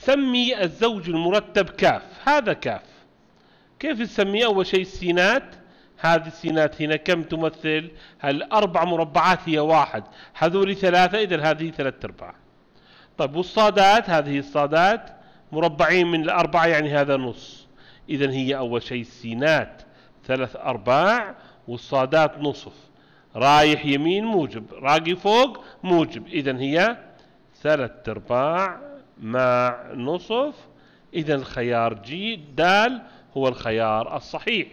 سمي الزوج المرتب كاف هذا كاف كيف نسميه أول شيء السينات هذه السينات هنا كم تمثل هل أربع مربعات هي واحد هذول ثلاثة إذا هذه ثلاثة أرباع طيب والصادات هذه الصادات مربعين من الأربعة يعني هذا نص إذا هي أول شيء السينات ثلاث أرباع والصادات نصف رايح يمين موجب راقي فوق موجب إذا هي ثلاث أرباع مع نصف إذا الخيار ج د هو الخيار الصحيح